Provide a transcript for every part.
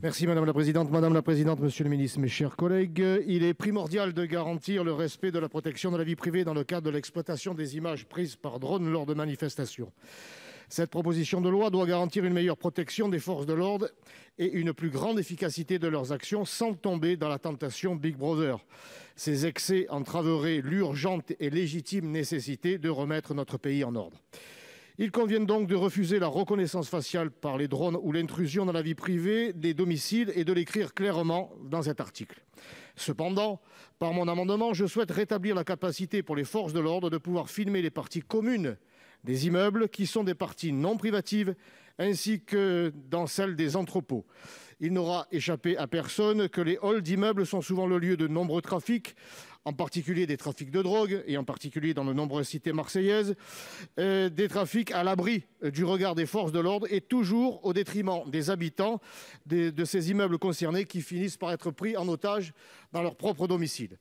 Merci madame la présidente, madame la présidente, monsieur le Ministre, mes chers collègues, il est primordial de garantir le respect de la protection de la vie privée dans le cadre de l'exploitation des images prises par drone lors de manifestations. Cette proposition de loi doit garantir une meilleure protection des forces de l'ordre et une plus grande efficacité de leurs actions sans tomber dans la tentation Big Brother. Ces excès entraveraient l'urgente et légitime nécessité de remettre notre pays en ordre. Il convient donc de refuser la reconnaissance faciale par les drones ou l'intrusion dans la vie privée des domiciles et de l'écrire clairement dans cet article. Cependant, par mon amendement, je souhaite rétablir la capacité pour les forces de l'ordre de pouvoir filmer les parties communes des immeubles qui sont des parties non privatives ainsi que dans celles des entrepôts. Il n'aura échappé à personne que les halls d'immeubles sont souvent le lieu de nombreux trafics, en particulier des trafics de drogue, et en particulier dans de nombreuses cités marseillaises, euh, des trafics à l'abri du regard des forces de l'ordre, et toujours au détriment des habitants de ces immeubles concernés, qui finissent par être pris en otage dans leur propre domicile.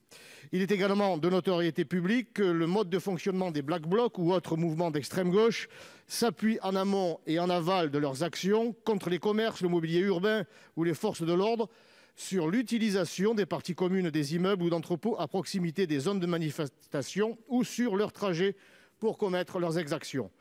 Il est également de notoriété publique que le mode de fonctionnement des Black Blocs ou autres mouvements d'extrême gauche s'appuient en amont et en aval de leurs actions contre les commerces, le mobilier urbain ou les forces de l'ordre sur l'utilisation des parties communes des immeubles ou d'entrepôts à proximité des zones de manifestation ou sur leur trajet pour commettre leurs exactions.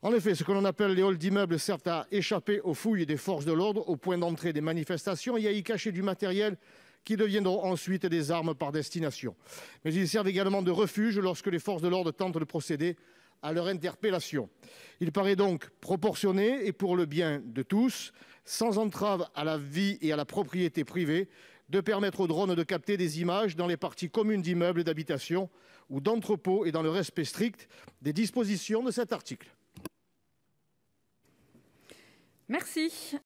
En effet, ce que l'on appelle les halls d'immeubles servent à échapper aux fouilles des forces de l'ordre au point d'entrée des manifestations et à y cacher du matériel qui deviendront ensuite des armes par destination. Mais ils servent également de refuge lorsque les forces de l'ordre tentent de procéder à leur interpellation. Il paraît donc proportionné et pour le bien de tous, sans entrave à la vie et à la propriété privée, de permettre aux drones de capter des images dans les parties communes d'immeubles d'habitation d'habitations ou d'entrepôts et dans le respect strict des dispositions de cet article. Merci.